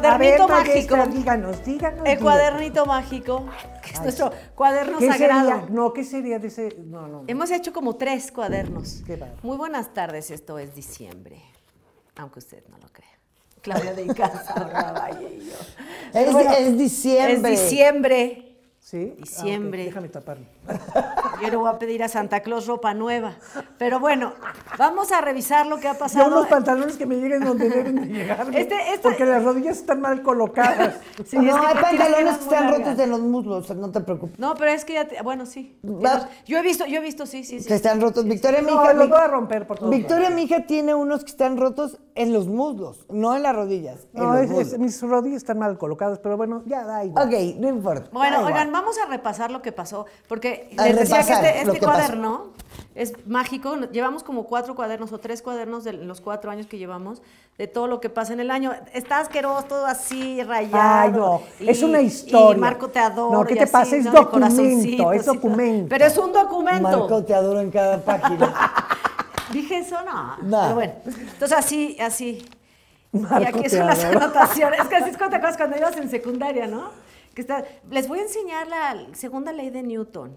cuadernito mágico. El cuadernito mágico. Que es nuestro cuaderno sagrado. No, ¿qué sería de ese? No, no, Hemos hecho como tres cuadernos. Muy buenas tardes, esto es diciembre. Aunque usted no lo crea. Claudia de Casa, ahora Valle y yo. es diciembre. Es diciembre. ¿Sí? Ah, Diciembre. Déjame taparme. Yo le voy a pedir a Santa Claus ropa nueva. Pero bueno, vamos a revisar lo que ha pasado. Yo los pantalones que me lleguen donde deben de llegar. Este, este... Porque las rodillas están mal colocadas. no, hay pantalones que están rotos en los muslos, no te preocupes. No, pero es que ya Bueno, sí. Yo he visto, yo he visto, sí, sí, sí. Que están rotos. Victoria, mi hija... No, los voy a romper por todo. Victoria, mi hija, tiene unos que están rotos en los muslos, no en las rodillas. No, es, mis rodillas están mal colocadas, pero bueno, ya da igual. Ok, no importa. Bueno, oigan, vamos a repasar lo que pasó, porque este, este cuaderno es mágico. Llevamos como cuatro cuadernos o tres cuadernos de los cuatro años que llevamos de todo lo que pasa en el año. Está asqueroso, todo así rayado. Ay, no, es una historia. Y Marco te adoro. No, ¿qué te pasa? es documento, es documento. Pero es un documento. Marco te adoro en cada página. Dije eso, no. no. Pero bueno, entonces así, así. y aquí son las anotaciones. Es que así es cuando te acuerdas cuando ibas en secundaria, ¿no? que les voy a enseñar la segunda ley de Newton.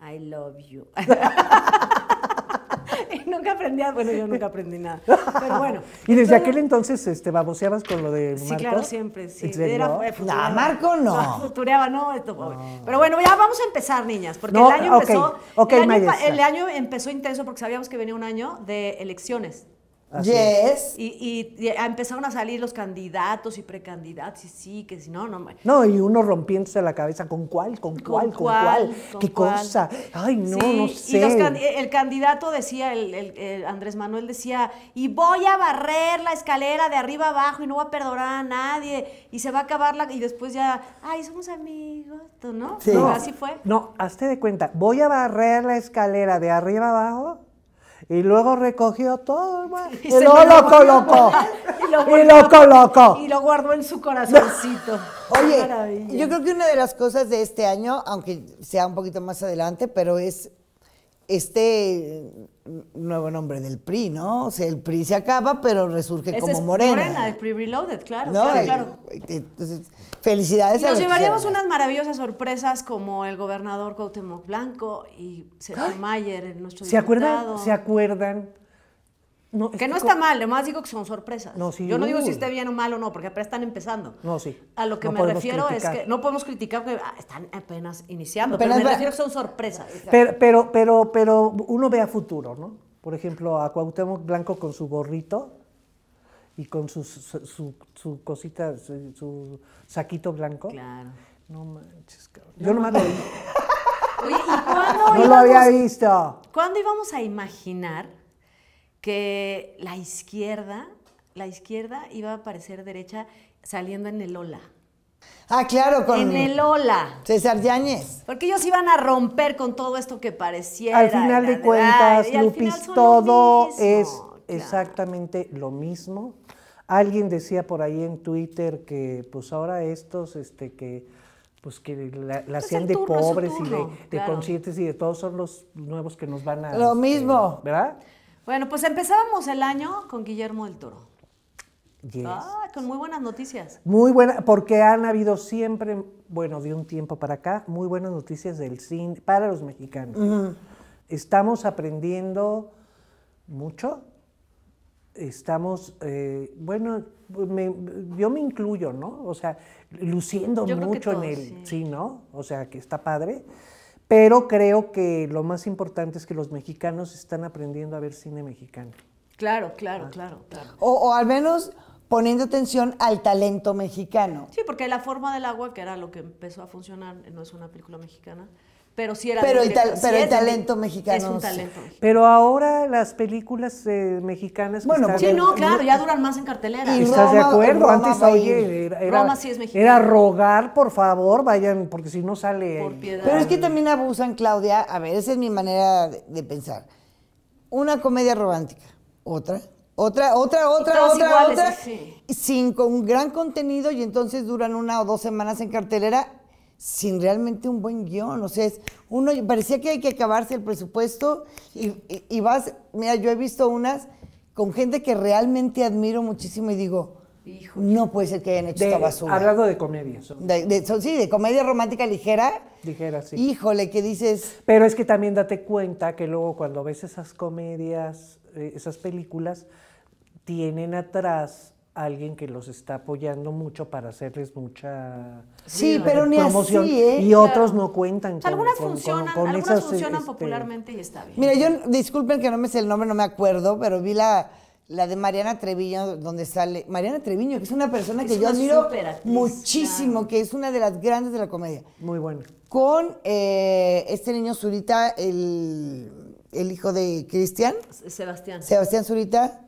I love you. y nunca aprendí, bueno, yo nunca aprendí nada. Pero bueno. ¿Y desde aquel entonces este, baboseabas con lo de Marco? Sí, claro, siempre, sí. Era, eh, no? Marco no. no no, Pero bueno, ya vamos a empezar, niñas, porque el año empezó. el año empezó intenso porque sabíamos que venía un año de elecciones yes. Y, empezaron a salir los candidatos y precandidatos, y sí, que si no, no. No, y uno rompiéndose la cabeza, ¿con cuál? ¿Con cuál? ¿Con cuál? Con cuál con cuál qué cosa? Ay, no, no sé. Y el candidato decía, el, Andrés Manuel decía, y voy a barrer la escalera de arriba abajo y no voy a perdonar a nadie, y se va a acabar la... Y después ya, ay, somos amigos, ¿no? Sí. no así fue. No, hazte de cuenta, voy a barrer la escalera de arriba abajo y luego recogió todo, y, y lo, colocó. Y lo, lo, colocó. Y lo guardó en su corazoncito. Oye, yo creo que una de las cosas de este año, aunque sea un poquito más adelante, pero es este mm, nuevo nombre del PRI, ¿no? O sea, el PRI se acaba, pero resurge como es Morena. Morena, el PRI Reloaded, claro, ¿No? claro, claro. Entonces, felicidades. Y nos llevaríamos unas maravillosas sorpresas como el gobernador Cuauhtémoc Blanco y Sergio Mayer, nuestro ¿Se Acuerdan, ¿Se acuerdan que no está mal, además digo que son sorpresas. No, Yo no digo si esté bien o mal o no, porque apenas están empezando. No, sí. A lo que me refiero es que no podemos criticar que ah, están apenas iniciando, pero me refiero que son sorpresas. Pero, pero, pero, uno ve a futuro, ¿no? Por ejemplo, a Cuauhtémoc Blanco con su gorrito y con su, su, cosita, su, saquito blanco. Claro. No manches, cabrón. Yo nomás lo vi. ¿y No lo había visto. ¿Cuándo íbamos a imaginar que la izquierda, la izquierda iba a parecer derecha saliendo en el ola. Ah, claro, con. En el Ola. César Yáñez. Porque ellos iban a romper con todo esto que pareciera. Al final de cuentas, Lupis, todo es exactamente lo mismo. Alguien decía por ahí en Twitter que, pues ahora estos, este, que. Pues que la, hacen pues, hacían de pobres y de, conscientes y de todos son los nuevos que nos van a. Lo este, mismo. ¿Verdad? Bueno, pues empezábamos el año con Guillermo del Toro. Ah, con muy buenas noticias. Muy buenas, porque han habido siempre, bueno, de un tiempo para acá, muy buenas noticias del cine para los mexicanos. Estamos aprendiendo mucho. Estamos, eh, bueno, pues yo me incluyo, ¿no? O sea, luciendo mucho en el, cine, sí. ¿no? O sea, que está padre. Pero creo que lo más importante es que los mexicanos están aprendiendo a ver cine mexicano. Claro, claro, ah. claro, claro. o, al menos poniendo atención al talento mexicano. Sí, porque la forma del agua, que era lo que empezó a funcionar, no es una película mexicana, pero sí era pero, el, talento mexicano es un talento pero ahora las películas eh, mexicanas bueno sí no claro ya duran más en cartelera y estás de acuerdo antes oye era, rogar por favor vayan porque si no sale por piedad. pero es que también abusan Claudia a ver esa es mi manera de, pensar una comedia romántica otra otra, otra, otra, otra, sin con gran contenido y entonces duran una o dos semanas en cartelera sin realmente un buen guión. O sea, es uno parecía que hay que acabarse el presupuesto y, vas, mira, yo he visto unas con gente que realmente admiro muchísimo y digo, no puede ser que hayan hecho esta basura. Hablando de comedias. son, sí, de comedia romántica ligera. Ligera, sí. Híjole, que dices... Pero es que también date cuenta que luego cuando ves esas comedias, eh, esas películas, tienen atrás alguien que los está apoyando mucho para hacerles mucha sí, pero ni así, ¿eh? y otros no cuentan algunas funcionan, algunas funcionan este, popularmente y está bien. Mira, yo disculpen que no me sé el nombre, no me acuerdo, pero vi la la de Mariana Treviño, donde sale Mariana Treviño, que es una persona que yo admiro muchísimo, que es una de las grandes de la comedia. Muy bueno Con eh, este niño Zurita, el, el hijo de Cristian. Sebastián. Sebastián Zurita.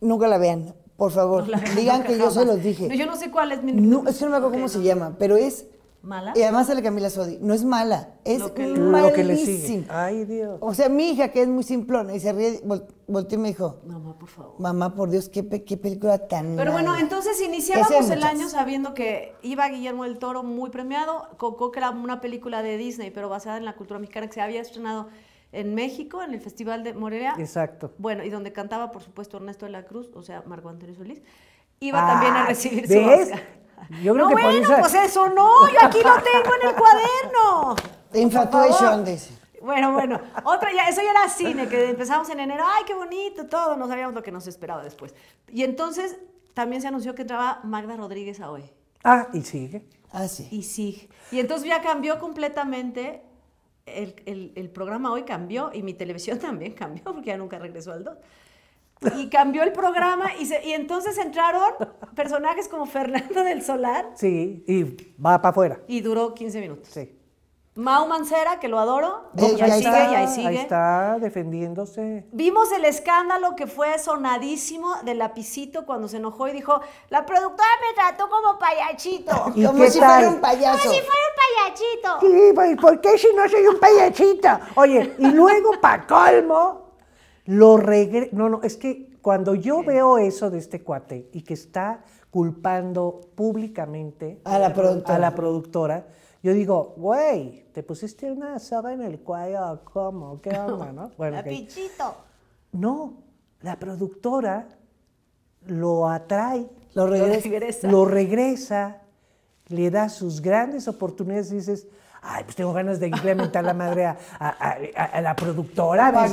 Nunca la vean. Por favor, digan que yo se los dije. yo no sé cuál es mi... No, es no me acuerdo cómo se llama, pero es... ¿Mala? Y además sale Camila Sodi. No es mala, es que, malísima. le Ay, Dios. O sea, mi hija, que es muy simplona, y se ríe, vol volteó y me dijo... Mamá, por favor. Mamá, por Dios, qué, qué película tan Pero bueno, entonces iniciábamos el año sabiendo que iba Guillermo del Toro muy premiado, Coco, que era una película de Disney, pero basada en la cultura mexicana, que se había estrenado en México, en el Festival de Morelia. Exacto. Bueno, y donde cantaba, por supuesto, Ernesto de la Cruz, o sea, Marco Antonio Solís, iba ah, también a recibir su Yo creo no, que bueno, pues eso no, yo aquí lo tengo en el cuaderno. Infatuation, dice. Bueno, bueno, otra, ya, eso ya era cine, que empezamos en enero, ay, qué bonito, todo, no sabíamos lo que nos esperaba después. Y entonces también se anunció que entraba Magda Rodríguez a hoy. Ah, y sigue. Ah, sí. Y sigue. Y entonces ya cambió completamente el, programa hoy cambió y mi televisión también cambió porque ya nunca regresó al 2. Y cambió el programa y, entonces entraron personajes como Fernando del Solar. Sí, y va para afuera. Y duró 15 minutos. Sí. Mau Mancera, que lo adoro, ahí, sigue, ahí sigue. Ahí está defendiéndose. Vimos el escándalo que fue sonadísimo del lapicito cuando se enojó y dijo, la productora me trató como payachito. Como si fuera un payaso. Como si fuera un payachito. Sí, pues, ¿por qué si no soy un payachito? Oye, y luego, para colmo, lo regre... No, no, es que cuando yo veo eso de este cuate y que está culpando públicamente a la productora yo digo, güey, te pusiste una soga en el cuello, ¿cómo? ¿Qué onda, no? Bueno, la pichito. No, la productora lo atrae, lo regresa, lo regresa, le da sus grandes oportunidades, y dices, ay, pues tengo ganas de implementar la madre a, la productora. Para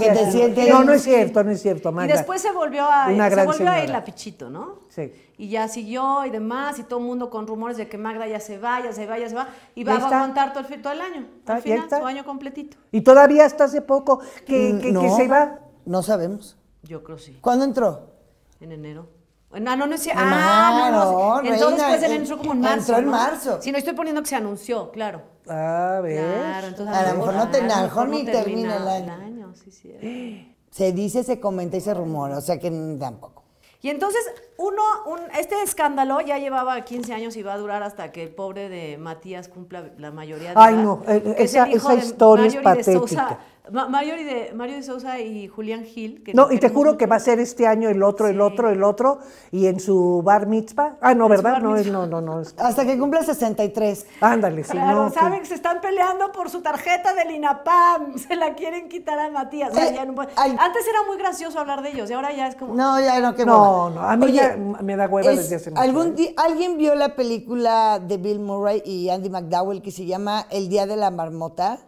No, no es cierto, no es cierto, Magda. Y después se volvió a, se ir la Pichito, ¿no? Sí. Y ya siguió y demás, y todo el mundo con rumores de que Magda ya se va, ya se va, ya se va, y va, a aguantar todo el, todo el año, al final, su año completito. Y todavía hasta hace poco que, mm, que se va. No sabemos. Yo creo sí. ¿Cuándo entró? En enero. No, no, no es cierto. Ah, no, no. Entonces, pues él entró como en marzo. Entró en marzo. Sí, no estoy poniendo que se anunció, claro. Ah, ¿ves? entonces. A lo mejor no te mejor ni termina el año. sí, sí. Se dice, se comenta y se rumora, o sea que tampoco. Y entonces, uno, un, este escándalo ya llevaba 15 años y va a durar hasta que el pobre de Matías cumpla la mayoría de Ay, no, e, esa, historia es patética. Mario, de, Mario Sousa y Julián Gil. no, y te juro que va a ser este año el otro, el otro, el otro, y en su bar mitzvah. Ah, no, ¿verdad? No, no, no, no. Hasta que cumpla 63. Ándale, sí. Claro, saben que... se están peleando por su tarjeta del INAPAM. Se la quieren quitar a Matías. Antes era muy gracioso hablar de ellos y ahora ya es como... No, ya no, qué No, no, a mí ya me da hueva desde hace algún ¿eh? ¿Alguien vio la película de Bill Murray y Andy McDowell que se llama El Día de la Marmota?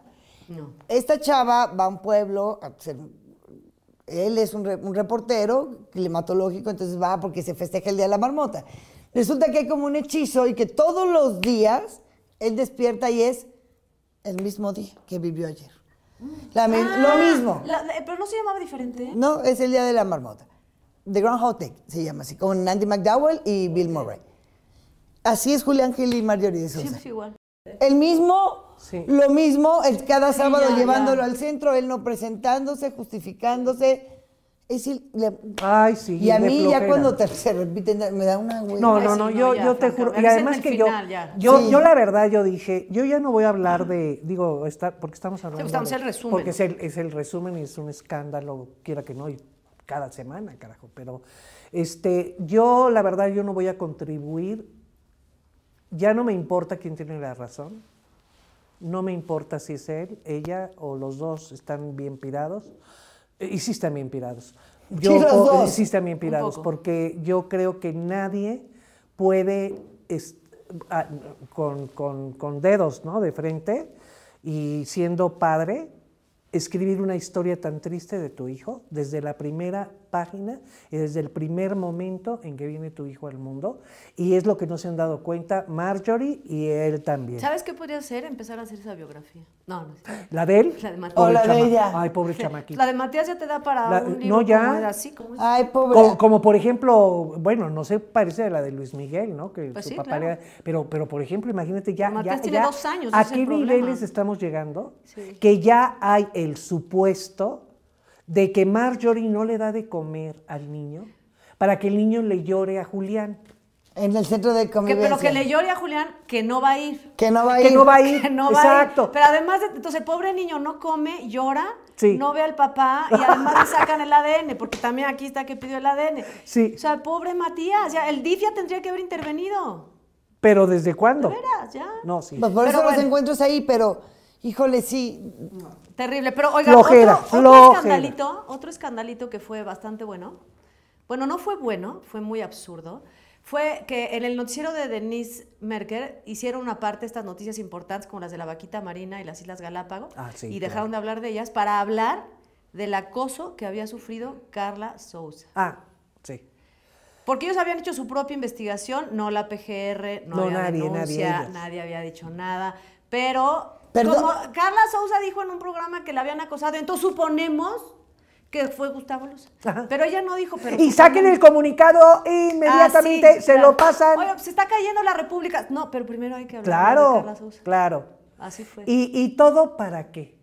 Esta chava va a un pueblo él es un, reportero climatológico, entonces va porque se festeja el Día de la Marmota. Resulta que hay como un hechizo y que todos los días él despierta y es el mismo día que vivió ayer. lo ah, mismo. Eh, pero no se llamaba diferente. No, es el Día de la Marmota. The Groundhog Day se llama así, con Andy McDowell y Bill Murray. Así es Julián Gil y Marjorie de pues igual. El mismo lo mismo cada sábado llevándolo al centro, él no presentándose, justificándose. Es y a mí ya cuando te, se repiten me da una No, no, no, yo, te juro. Y además que yo, yo, la verdad, yo dije, yo ya no voy a hablar de, digo, está, porque estamos hablando. de, Porque es el, es el resumen y es un escándalo, quiera que no, y cada semana, carajo. Pero este, yo la verdad, yo no voy a contribuir. Ya no me importa quién tiene la razón no me importa si es él, ella o los dos están bien pirados. Eh, y sí están bien pirados. Yo, sí, los eh, dos. sí están bien pirados, porque yo creo que nadie puede, ah, con, dedos ¿no? de frente y siendo padre, escribir una historia tan triste de tu hijo desde la primera página y desde el primer momento en que viene tu hijo al mundo. Y es lo que no se han dado cuenta Marjorie y él también. ¿Sabes qué podría hacer? Empezar a hacer esa biografía. No, no. ¿La de él? La de Matías. O la de ella. Ay, pobre La de Matías ya te da para No, ya. Como Ay, pobre. Como, por ejemplo, bueno, no sé, parece la de Luis Miguel, ¿no? Que pues su papá le... Pero, pero por ejemplo, imagínate ya... Matías tiene dos años. ¿A qué niveles estamos llegando? Que ya hay el supuesto de que Marjorie no le da de comer al niño para que el niño le llore a Julián. En el centro de convivencia. Que, pero que le llore a Julián que no va a ir. Que no va a ir. Que no va a ir. Exacto. Pero además, de, entonces el pobre niño no come, llora, no ve al papá y además le sacan el ADN, porque también aquí está que pidió el ADN. Sí. O sea, pobre Matías, ya, el DIF ya tendría que haber intervenido. Pero ¿desde cuándo? ¿De ya. No, sí. Pues por eso los encuentros ahí, pero Híjole, sí. Terrible. Pero oiga, otro, escandalito, otro escandalito que fue bastante bueno. Bueno, no fue bueno, fue muy absurdo fue que en el noticiero de Denise Merker hicieron una parte estas noticias importantes como las de la vaquita marina y las Islas Galápagos ah, y dejaron de hablar de ellas para hablar del acoso que había sufrido Carla Souza. Ah, sí. Porque ellos habían hecho su propia investigación, no la PGR, no, había nadie, denuncia, nadie, nadie había dicho nada, pero como Carla Souza dijo en un programa que la habían acosado, entonces suponemos que fue Gustavo Luz. Pero ella no dijo, pero... Y saquen el comunicado inmediatamente, ah, se lo pasan. Oye, se está cayendo la República. No, pero primero hay que hablar claro, de Carla Sousa. Claro, Así fue. ¿Y, todo para qué?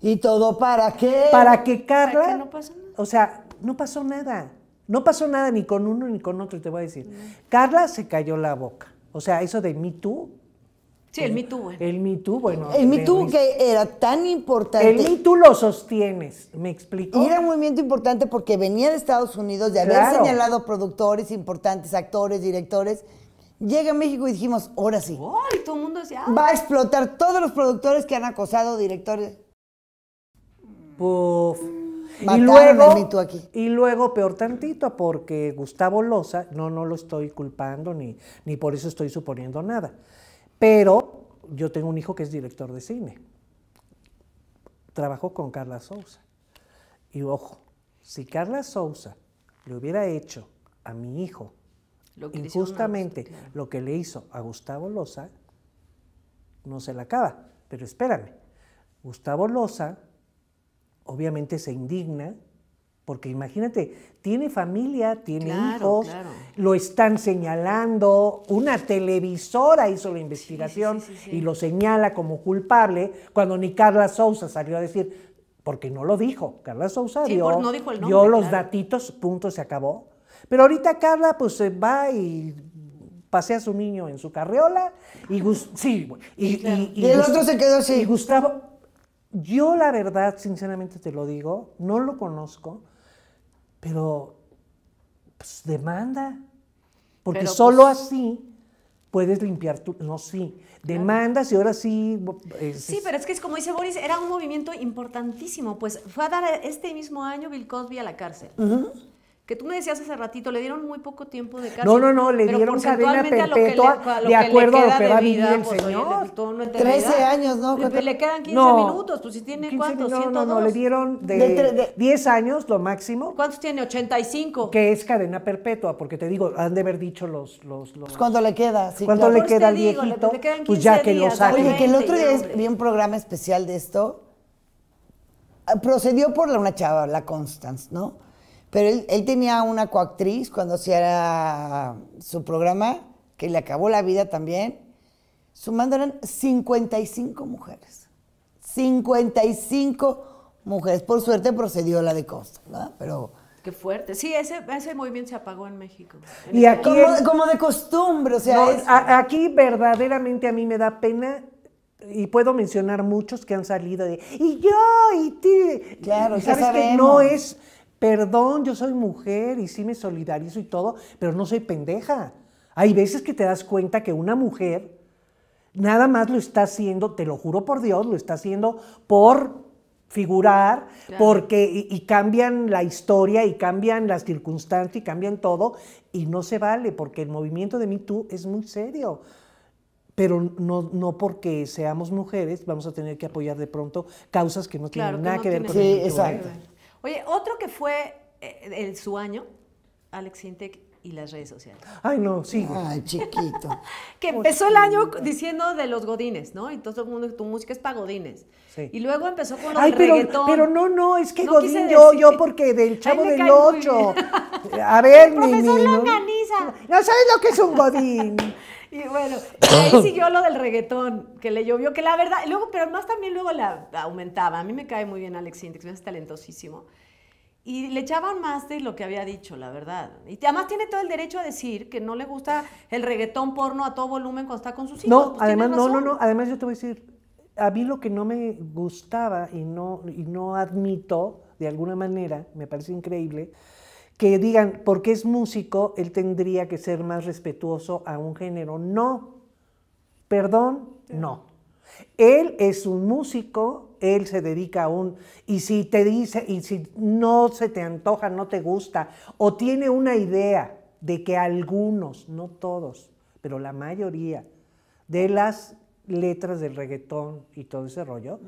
¿Y todo para qué? Para que Carla... no pasó nada. O sea, no pasó nada. No pasó nada ni con uno ni con otro, te voy a decir. Carla se cayó la boca. O sea, eso de Me tú el Me bueno. El Me bueno. El que era tan importante. El Me lo sostienes, ¿me explico? era un movimiento importante porque venía de Estados Unidos, de haber señalado productores importantes, actores, directores. Llega a México y dijimos, ahora sí. todo mundo Va a explotar todos los productores que han acosado directores. Puf. y luego, aquí. y luego, peor tantito, porque Gustavo Loza, no, no lo estoy culpando ni, ni por eso estoy suponiendo nada pero yo tengo un hijo que es director de cine. Trabajó con Carla Souza. Y ojo, si Carla Souza le hubiera hecho a mi hijo lo injustamente lo que le hizo a Gustavo Loza, no se la acaba. Pero espérame, Gustavo Loza obviamente se indigna porque imagínate, tiene familia, tiene hijos, lo están señalando, una televisora hizo la investigación y lo señala como culpable, cuando ni Carla Sousa salió a decir, porque no lo dijo, Carla Sousa dio, los datitos, punto, se acabó. Pero ahorita Carla pues se va y pasea a su niño en su carriola y, sí, y, el otro se quedó así. Gustavo, yo la verdad, sinceramente te lo digo, no lo conozco, pero pues, demanda, porque solo pues, así puedes limpiar tu... No, sí. Demandas y ahora sí... Eh, sí, pero es que es como dice Boris, era un movimiento importantísimo. Pues fue a dar este mismo año Bill Cosby a la cárcel que tú me decías hace ratito, le dieron muy poco tiempo de cárcel. No, no, no, le dieron cadena perpetua de acuerdo a lo que va a vivir el pues, señor. Trece 13 años, ¿no? Le, le quedan 15 minutos, pues si tiene cuántos, no, no, no, le dieron de, 10 años lo máximo. ¿Cuántos tiene? 85. Que es cadena perpetua, porque te digo, han de haber dicho los... los, los cuando le queda, sí. Cuando le queda al viejito, le, pues, pues ya que lo Oye, que el otro día vi un programa especial de esto, procedió por una chava, la Constance, ¿no? Pero él, tenía una coactriz cuando hacía su programa, que le acabó la vida también. Sumando eran 55 mujeres. 55 mujeres. Por suerte procedió la de Costa, ¿verdad? Pero. Qué fuerte. Sí, ese, ese movimiento se apagó en México. y aquí como, de costumbre, o sea. aquí verdaderamente a mí me da pena y puedo mencionar muchos que han salido de. Y yo, y ti. Claro, ya sabemos. que no es Perdón, yo soy mujer y sí me solidarizo y todo, pero no soy pendeja. Hay veces que te das cuenta que una mujer nada más lo está haciendo, te lo juro por Dios, lo está haciendo por figurar, porque y, cambian la historia y cambian las circunstancias y cambian todo y no se vale porque el movimiento de mí tú es muy serio. Pero no, no porque seamos mujeres vamos a tener que apoyar de pronto causas que no tienen nada que, ver con el exacto. Oye, otro que fue eh, el, su año, Alex Intec y las redes sociales. Ay, no, sí. Ay, chiquito. que empezó el año diciendo de los godines, ¿no? Y todo el mundo, tu música es para godines. Sí. Y luego empezó con los Ay, pero, no, no, es que godín yo, yo porque del Chavo del Ocho. A ver, no, no sabes lo que es un godín. Y bueno, ahí siguió lo del reggaetón, que le llovió, que la verdad, luego, pero además también luego la aumentaba. A mí me cae muy bien Alex es talentosísimo. Y le echaban más de lo que había dicho, la verdad. Y además tiene todo el derecho a decir que no le gusta el reggaetón porno a todo volumen cuando está con sus hijos. Pues no, además, no, no, no. Además, yo te voy a decir, a mí lo que no me gustaba y no, y no admito, de alguna manera, me parece increíble, que digan, porque es músico, él tendría que ser más respetuoso a un género. No, perdón, no. Él es un músico, él se dedica a un... Y si te dice, y si no se te antoja, no te gusta, o tiene una idea de que algunos, no todos, pero la mayoría de las letras del reggaetón y todo ese rollo,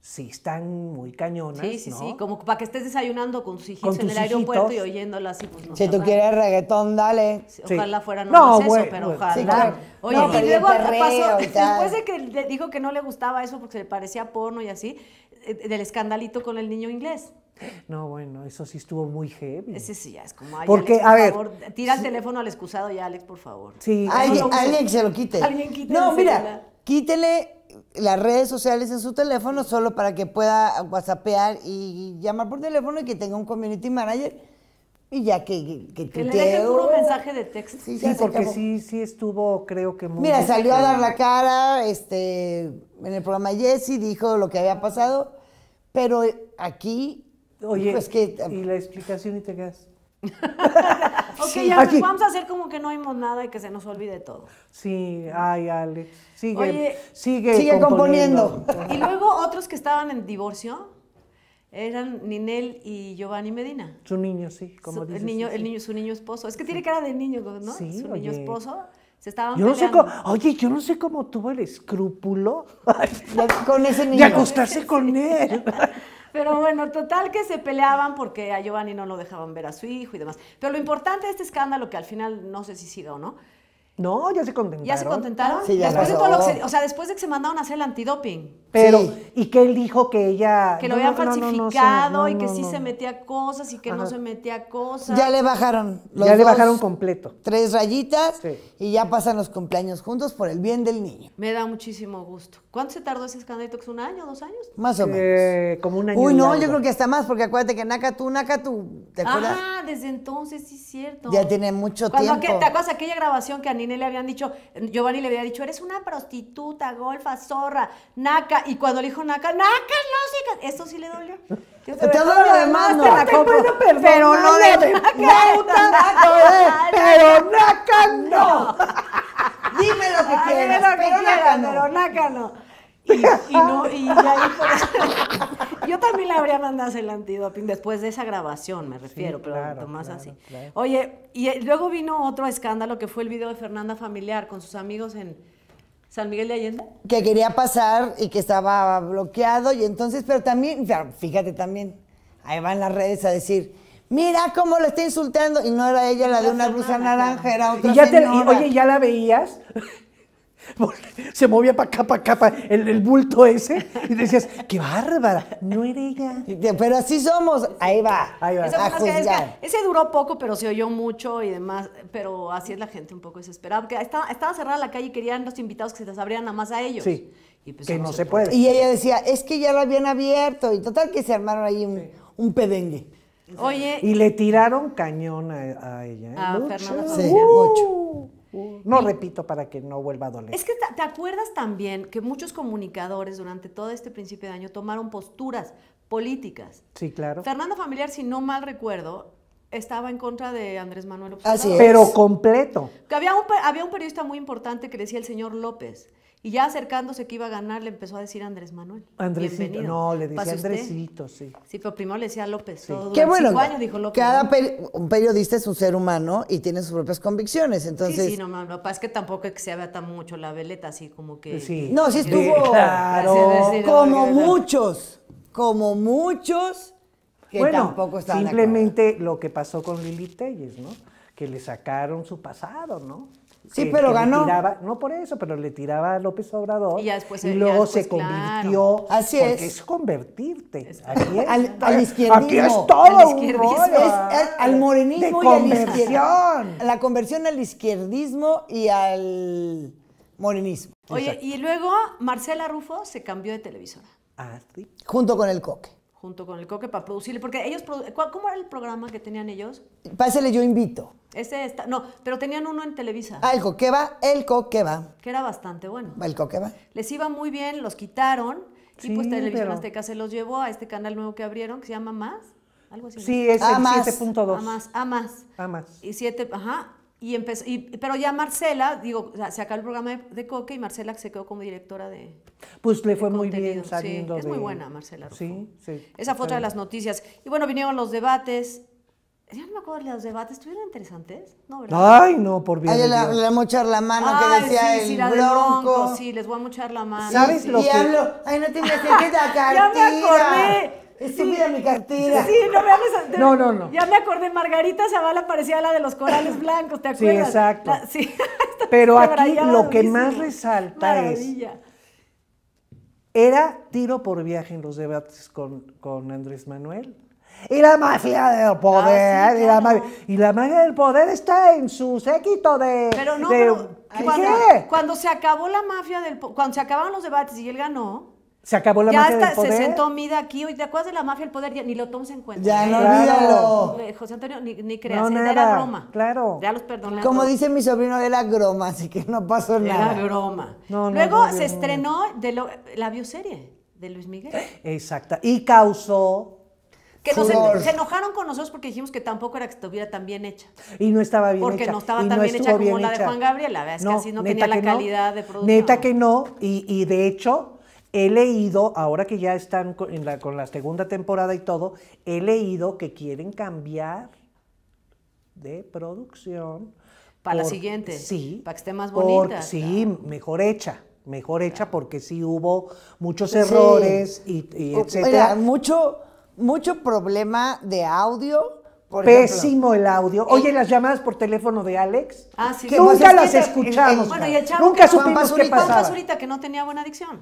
sí están muy cañonas. Sí, sí, sí, como para que estés desayunando con sus hijitos en el aeropuerto y oyéndola así. Pues, no si tú quieres reggaetón, dale. ojalá fuera no, no eso, pero ojalá. Oye, y luego pasó, después de que le dijo que no le gustaba eso porque se le parecía porno y así, eh, del escandalito con el niño inglés. No, bueno, eso sí estuvo muy heavy. Ese sí, ya es como, Porque, por a ver, favor, tira el teléfono al excusado ya, Alex, por favor. Sí. Alguien, no se lo quite. Alguien quite No, mira, quítele las redes sociales en su teléfono solo para que pueda whatsappear y llamar por teléfono y que tenga un community manager y ya que que, que, le mensaje de texto. Sí, sí porque sí sí estuvo creo que Mira, salió a dar la cara este en el programa Jessy, dijo lo que había pasado, pero aquí Oye, pues, y la explicación y te quedas ok, ya pues, vamos a hacer como que no oímos nada y que se nos olvide todo. Sí, ay, Ale. Sigue, sigue, componiendo. Y luego otros que estaban en divorcio eran Ninel y Giovanni Medina. Su niño, sí, como su, el niño, el niño, su niño esposo. Es que tiene cara de niño, ¿no? Sí, su niño esposo. Se estaban yo no oye, yo no sé cómo tuvo el escrúpulo con ese niño. de acostarse con él. Pero bueno, total que se peleaban porque a Giovanni no lo dejaban ver a su hijo y demás. Pero lo importante de este escándalo, que al final no sé si siga o no. No, ya se contentaron. ¿Ya se contentaron? Sí, después de todo se, o sea, después de que se mandaron a hacer el antidoping. Pero, ¿y que él dijo que ella... Que lo habían falsificado y que sí se metía cosas y que no se metía cosas. Ya le bajaron. ya le bajaron completo. Tres rayitas y ya pasan los cumpleaños juntos por el bien del niño. Me da muchísimo gusto. ¿Cuánto se tardó ese Scandaitox? ¿Un año, dos años? Más o menos. Eh, como un año. Uy, no, yo creo que hasta más, porque acuérdate que Naka, tú, ¿te acuerdas? Ah, desde entonces, sí, es cierto. Ya tiene mucho tiempo. ¿Te acuerdas aquella grabación que a Nine le habían dicho, Giovanni le había dicho, eres una prostituta, golfa, zorra, naca? Y cuando le dijo naca, Naka, no, sí, eso sí le dolió. Te dolió de lo demás no. pero no de naca. pero Naka no. Dime lo que quieras, pero Naka no. Y, no, y Yo también le habría mandado el antidoping después de esa grabación, me refiero, pero más así. Oye, y eh, luego vino otro escándalo que fue el video de Fernanda Familiar con sus amigos en San Miguel de Allende. Que quería pasar y que estaba bloqueado, y entonces, pero también, fíjate también, ahí van las redes a decir mira cómo lo está insultando. Y no era ella la de una blusa naranja, era otra oye, ¿ya la veías? se movía para acá, para acá, pa el, el, bulto ese. Y decías, qué bárbara, no era ella. Pero así somos. Ahí va, ahí va. Ese duró poco, pero se oyó mucho y demás. Pero así es la gente un poco desesperada. Porque estaba, cerrada la calle y querían los invitados que se les abrieran nada más a ellos. Sí. Y pues que no, se, puede. Y ella decía, es que ya lo habían abierto. Y total que se armaron ahí un, pedengue. Oye. Y le tiraron cañón a, ella. ¿eh? A Fernanda no repito para que no vuelva a doler. Es que te acuerdas también que muchos comunicadores durante todo este principio de año tomaron posturas políticas. Sí, claro. Fernando Familiar, si no mal recuerdo, estaba en contra de Andrés Manuel Así Pero completo. había, había un periodista muy importante que decía el señor López y ya acercándose que iba a ganar, le empezó a decir Andrés Manuel. Andresito, Bienvenido. no, le decía Andresito, sí. Sí, pero primero le decía López. Qué bueno. Cada un periodista es un ser humano y tiene sus propias convicciones, entonces. Sí, sí, no, no, no es que tampoco es que se vea tan mucho la veleta, así como que. Sí. No, sí estuvo. claro. como muchos, como muchos que bueno, tampoco estaban. Simplemente lo que pasó con Lili Telles, ¿no? Que le sacaron su pasado, ¿no? Sí, pero ganó. no por eso, pero le tiraba a López Obrador. Y, luego se convirtió. Así porque es. convertirte. aquí es, al, izquierdismo. Aquí es todo al Al, morenismo de y conversión. La conversión al izquierdismo y al morenismo. Oye, y luego Marcela Rufo se cambió de televisora. Ah, sí. Junto con el coque junto con el Coque para producirle, porque ellos, ¿cómo era el programa que tenían ellos? Pásale, yo invito. Ese está, no, pero tenían uno en Televisa. Ah, el Coqueba, el Coqueba. Que era bastante bueno. El Coqueba. Les iba muy bien, los quitaron, y pues Televisión Azteca se los llevó a este canal nuevo que abrieron, que se llama Más, algo así. Sí, es el 7.2. A más, a más. A más. Y 7, ajá, y empezó, pero ya Marcela, digo, se acabó el programa de, Coque y Marcela se quedó como directora de. Pues le fue muy bien saliendo. Sí, es muy buena, Marcela. Sí, sí. Esa fue otra de las noticias. Y bueno, vinieron los debates. Ya no me acuerdo de los debates, ¿estuvieron interesantes? No, ¿verdad? Ay, no, por bien. Ay, le, voy a mochar la mano que decía el bronco. Sí, les voy a mochar la mano. ¿Sabes sí. lo y que... ay, no te me que cartilla. ya me acordé. Estúpida mi cartera. Sí, no me no, no, no. Ya me acordé, Margarita Zavala parecía la de los corales blancos, ¿te acuerdas? Sí, exacto. Pero aquí lo que más resalta es. Era tiro por viaje en los debates con, Andrés Manuel. Y la mafia del poder. Ah, y, la mafia, del poder está en su séquito de. Pero no, ¿qué? Cuando, cuando, se acabó la mafia del. Cuando se acabaron los debates y él ganó se acabó la mafia del poder. se sentó Mida aquí. ¿Te acuerdas de la mafia del poder? ni lo tomes en cuenta. Ya, no, eh, José Antonio, ni, ni creas. era broma. Claro. Ya los perdonamos. Como dice mi sobrino, era broma, así que no pasó nada. Era broma. Luego se estrenó de la bioserie de Luis Miguel. Exacta. Y causó... Que nos, se enojaron con nosotros porque dijimos que tampoco era que estuviera tan bien hecha. Y no estaba bien porque hecha. Porque no estaba tan bien hecha como la de Juan Gabriel. La verdad es que así no tenía la calidad de producción. Neta que no. y, y de hecho he leído, ahora que ya están con la, segunda temporada y todo, he leído que quieren cambiar de producción. Para la siguiente. Sí. Para que esté más bonita. sí, mejor hecha mejor hecha porque sí hubo muchos errores y, etcétera. mucho, mucho problema de audio. Pésimo el audio. Eh, Oye, las llamadas por teléfono de Alex. Ah, que nunca las escuchamos. nunca supimos qué pasaba. que no tenía buena adicción.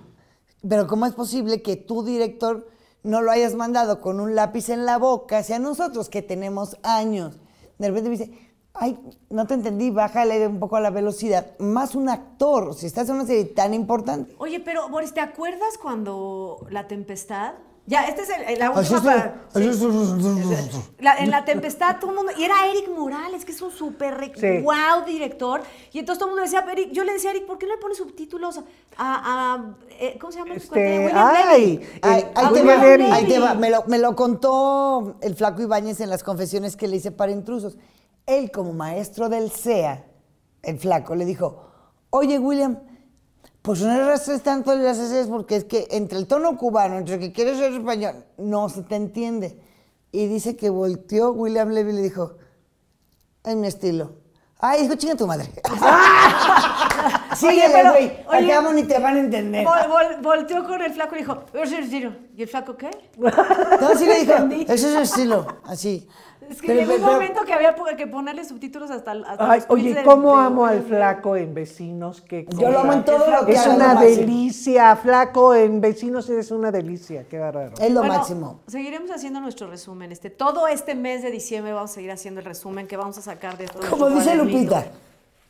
Pero ¿cómo es posible que tu director no lo hayas mandado con un lápiz en la boca hacia nosotros que tenemos años? De repente me dice, ay, no te entendí, bájale un poco a la velocidad. Más un actor, si estás en una serie tan importante. Oye, pero Boris, ¿te acuerdas cuando La Tempestad ya, este es el, la última En la tempestad todo el mundo... Y era Eric Morales, que es un super wow director. Y entonces todo el mundo decía, Eric, yo le decía a Eric, ¿por qué no le pone subtítulos a... Eh, ¿Cómo se llama? Este, ay, ay, Me lo, me lo contó el flaco Ibáñez en las confesiones que le hice para intrusos. Él como maestro del sea el flaco, le dijo, oye William, pues no arrastres tanto las heces porque es que entre el tono cubano, entre que quieres ser español, no se te entiende. Y dice que volteó William Levy y le dijo, es mi estilo. Ay, dijo, chinga tu madre. sígueme güey, güey. llamo, ni te van a entender. volteó con el flaco y dijo, eso es mi estilo. ¿Y el flaco qué? Entonces le dijo, eso es el estilo. Así. Es que llegó un momento que había que ponerle subtítulos hasta, Oye, ¿cómo amo al flaco en vecinos? Que yo lo amo en todo lo que Es una delicia, flaco en vecinos es una delicia, qué raro. Es lo máximo. Seguiremos haciendo nuestro resumen. Este, todo este mes de diciembre vamos a seguir haciendo el resumen que vamos a sacar de todo. Como este dice Lupita.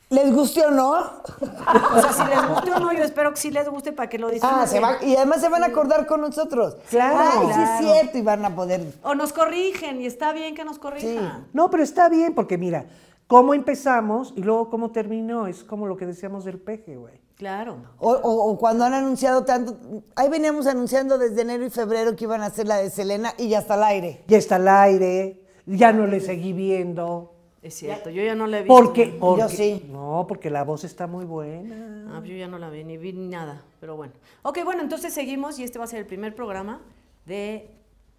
¿Les guste o no? O sea, si les guste o no, yo espero que sí les guste para que lo ah, disfruten. Ah, se y además se van a acordar con nosotros. Claro. sí es cierto, y van a poder... O nos corrigen, y está bien que nos corrijan. Sí. No, pero está bien, porque mira, cómo empezamos y luego cómo terminó, es como lo que decíamos del peje, güey. Claro. O, o, cuando han anunciado tanto. Ahí veníamos anunciando desde enero y febrero que iban a hacer la de Selena y ya está al aire. Ya está al aire, ya no le seguí viendo. Es cierto, yo ya no la vi. Porque, porque, sí. No, porque la voz está muy buena. Ah, yo ya no la vi, ni vi nada, pero bueno. Ok, bueno, entonces seguimos y este va a ser el primer programa de,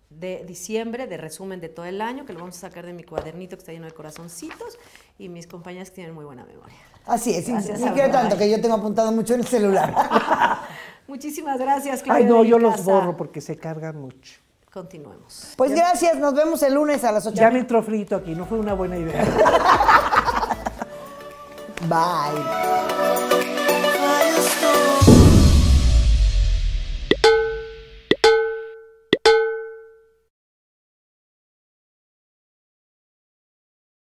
diciembre, de resumen de todo el año, que lo vamos a sacar de mi cuadernito que está lleno de corazoncitos y mis compañeras tienen muy buena memoria. Así es, Gracias, quiere tanto que yo tengo apuntado mucho en el celular. Muchísimas gracias. Claudia Ay, no, yo los borro porque se cargan mucho continuemos. Pues gracias, nos vemos el lunes a las 8. Ya me entró frito aquí, no fue una buena idea. Bye.